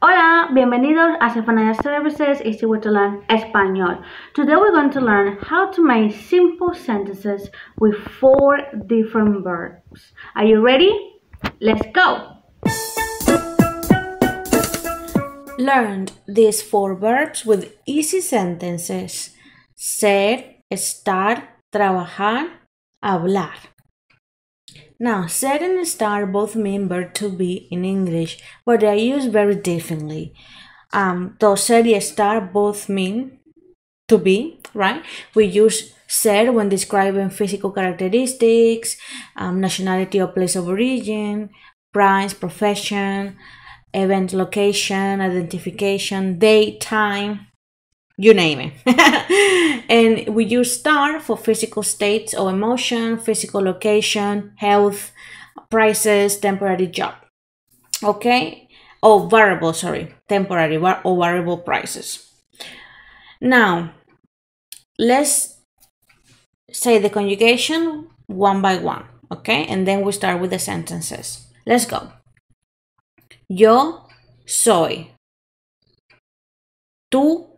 Hola, bienvenidos a Safana Services Easy Way to Learn Español. Today we're going to learn how to make simple sentences with four different verbs. Are you ready? Let's go! Learned these four verbs with easy sentences. Ser, estar, trabajar, hablar. Now, set and star both mean to be in English, but they are used very differently. Um, though set and star both mean to be, right? We use set when describing physical characteristics, um, nationality or place of origin, price, profession, event location, identification, date, time, you name it. and we use star for physical states or emotion, physical location, health, prices, temporary job. Okay? Oh, variable, sorry, temporary or variable prices. Now, let's say the conjugation one by one, okay? And then we start with the sentences. Let's go. Yo soy. Tú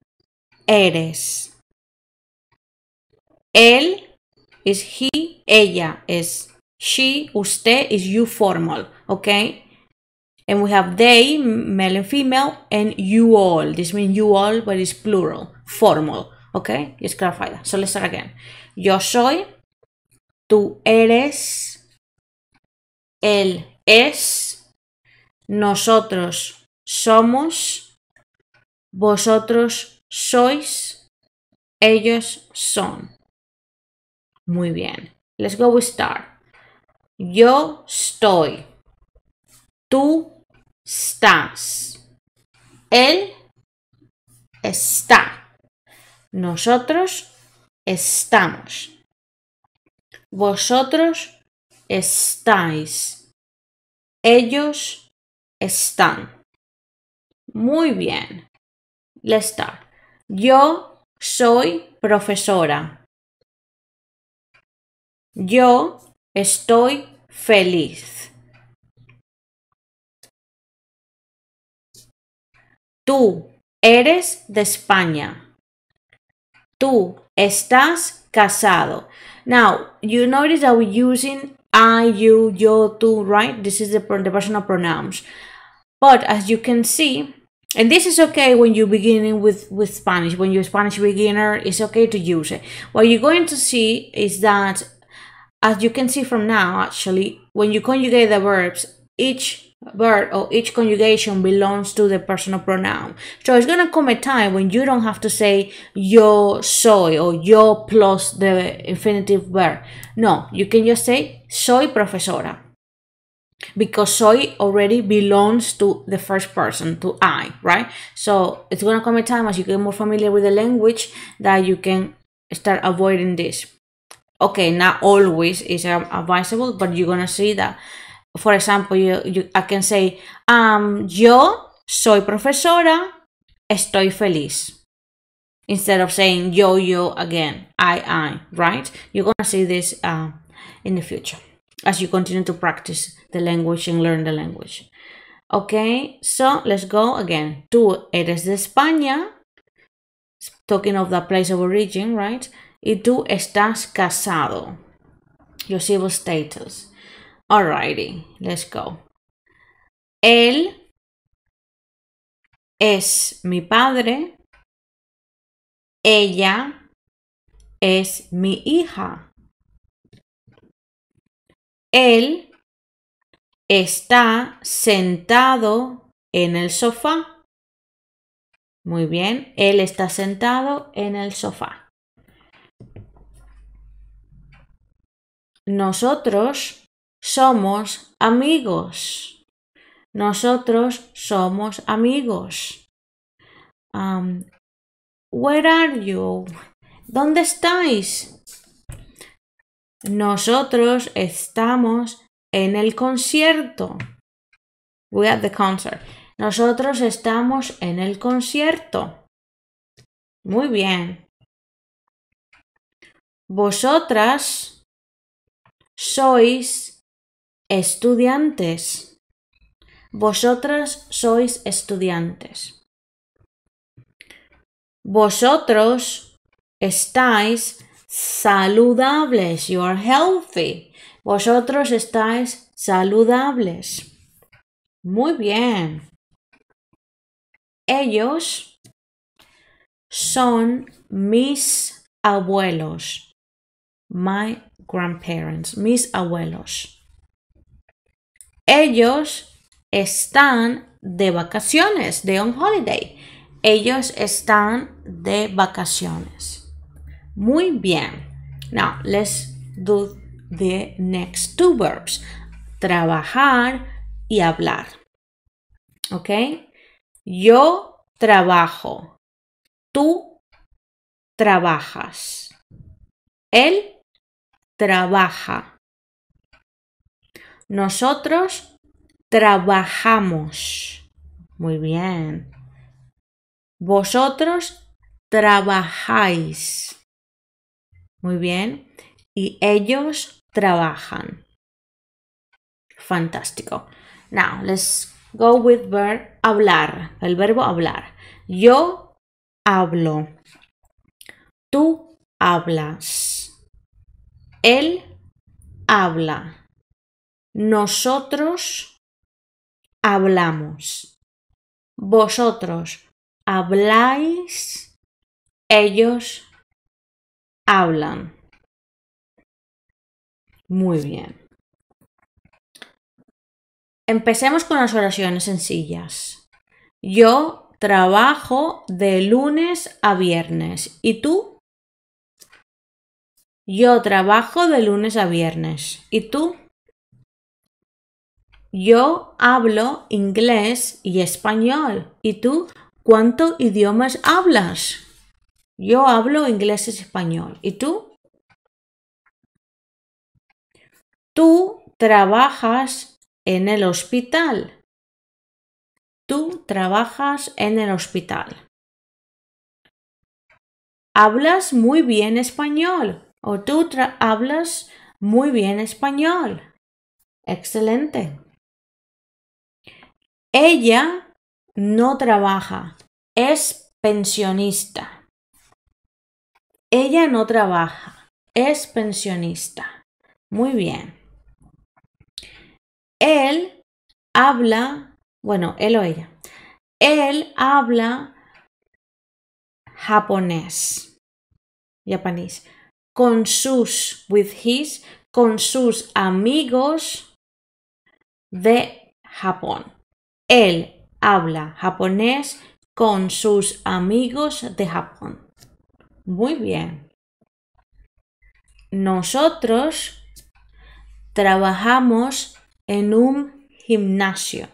eres. Él is he, ella Es she, usted is you formal, Ok. And we have they, male and female, and you all. This means you all, but it's plural, formal, Ok. let's clarify that. So let's start again. Yo soy, tú eres, él es, nosotros somos, vosotros sois, ellos son. Muy bien. Let's go with start. Yo estoy. Tú estás. Él está. Nosotros estamos. Vosotros estáis. Ellos están. Muy bien. Let's start. Yo soy profesora. Yo estoy feliz. Tú eres de España. Tú estás casado. Now, you notice that we're using I, you, yo, tú, right? This is the, the personal pronouns. But as you can see, And this is okay when you're beginning with, with Spanish. When you're a Spanish beginner, it's okay to use it. What you're going to see is that, as you can see from now, actually, when you conjugate the verbs, each verb or each conjugation belongs to the personal pronoun. So it's going to come a time when you don't have to say yo soy or yo plus the infinitive verb. No, you can just say soy profesora because soy already belongs to the first person, to I, right? So it's going to come a time as you get more familiar with the language that you can start avoiding this. Okay, not always is um, advisable, but you're going to see that, for example, you, you, I can say, um, yo soy profesora, estoy feliz. Instead of saying yo, yo again, I, I, right? You're going to see this uh, in the future as you continue to practice the language and learn the language. Okay, so let's go again. Tú eres de España. Talking of the place of origin, right? Y tú estás casado. Your civil status. Alrighty, let's go. Él es mi padre. Ella es mi hija. Él está sentado en el sofá. Muy bien, él está sentado en el sofá. Nosotros somos amigos. Nosotros somos amigos. Um, where are you? ¿Dónde estáis? Nosotros estamos en el concierto. We at the concert. Nosotros estamos en el concierto. Muy bien. Vosotras sois estudiantes. Vosotras sois estudiantes. Vosotros estáis saludables. You are healthy. Vosotros estáis saludables. Muy bien. Ellos son mis abuelos. My grandparents, mis abuelos. Ellos están de vacaciones, de on holiday. Ellos están de vacaciones. Muy bien. Now, let's do the next two verbs. Trabajar y hablar. ¿Ok? Yo trabajo. Tú trabajas. Él trabaja. Nosotros trabajamos. Muy bien. Vosotros trabajáis. Muy bien. Y ellos trabajan. Fantástico. Now, let's go with verb hablar. El verbo hablar. Yo hablo. Tú hablas. Él habla. Nosotros hablamos. Vosotros habláis. Ellos hablan. Muy bien. Empecemos con las oraciones sencillas. Yo trabajo de lunes a viernes. ¿Y tú? Yo trabajo de lunes a viernes. ¿Y tú? Yo hablo inglés y español. ¿Y tú cuántos idiomas hablas? Yo hablo inglés y español. ¿Y tú? Tú trabajas en el hospital. Tú trabajas en el hospital. Hablas muy bien español. O tú hablas muy bien español. Excelente. Ella no trabaja. Es pensionista. Ella no trabaja. Es pensionista. Muy bien. Él habla, bueno, él o ella. Él habla japonés. Japonés. Con sus, with his, con sus amigos de Japón. Él habla japonés con sus amigos de Japón. Muy bien. Nosotros trabajamos en un gimnasio.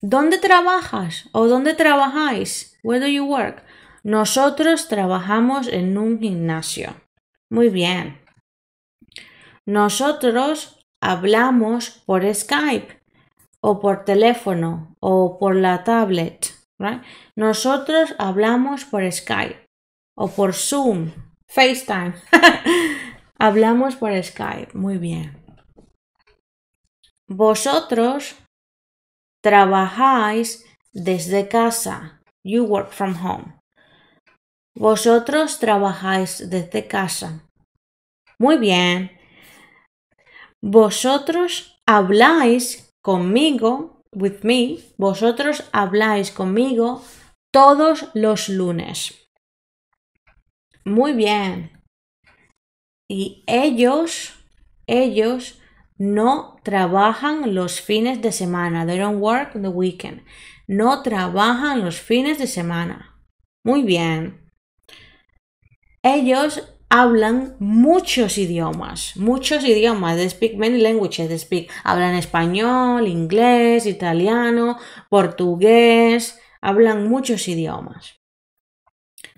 ¿Dónde trabajas o dónde trabajáis? Where do you work? Nosotros trabajamos en un gimnasio. Muy bien. Nosotros hablamos por Skype o por teléfono o por la tablet. Nosotros hablamos por Skype o por Zoom, FaceTime. Hablamos por Skype, muy bien. Vosotros trabajáis desde casa. You work from home. Vosotros trabajáis desde casa. Muy bien. Vosotros habláis conmigo, with me. Vosotros habláis conmigo todos los lunes. Muy bien. Y ellos, ellos no trabajan los fines de semana. They don't work the weekend. No trabajan los fines de semana. Muy bien. Ellos hablan muchos idiomas, muchos idiomas. They speak many languages. They speak. Hablan español, inglés, italiano, portugués. Hablan muchos idiomas.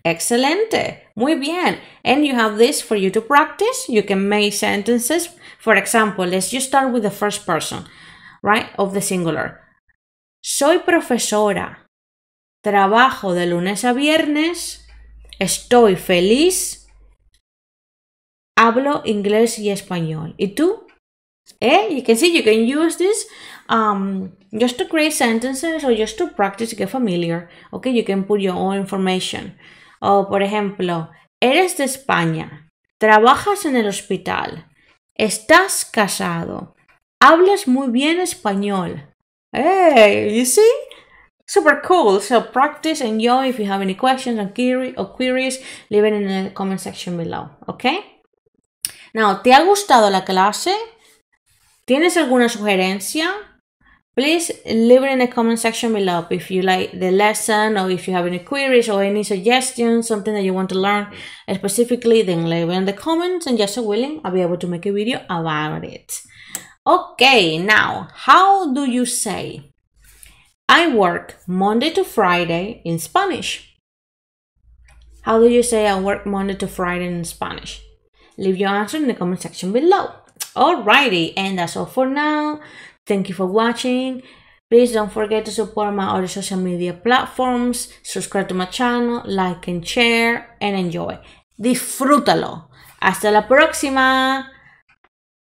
Excelente. Muy bien. And you have this for you to practice. You can make sentences. For example, let's just start with the first person, right, of the singular. Soy profesora. Trabajo de lunes a viernes. Estoy feliz. Hablo inglés y español. ¿Y tú? Eh, you can see you can use this um, just to create sentences or just to practice to get familiar. Okay, you can put your own information. O por ejemplo, eres de España, trabajas en el hospital, estás casado, hablas muy bien español. Hey, you see? Super cool. So practice, enjoy. If you have any questions or, query, or queries, leave it in the comment section below. Okay? Now, ¿te ha gustado la clase? ¿Tienes alguna sugerencia? Please leave it in the comment section below if you like the lesson or if you have any queries or any suggestions, something that you want to learn specifically, then leave it in the comments and just so willing, I'll be able to make a video about it. Okay, now, how do you say, I work Monday to Friday in Spanish? How do you say I work Monday to Friday in Spanish? Leave your answer in the comment section below. Alrighty, and that's all for now. Thank you for watching. Please don't forget to support my other social media platforms, subscribe to my channel, like and share, and enjoy. Disfrútalo. Hasta la próxima.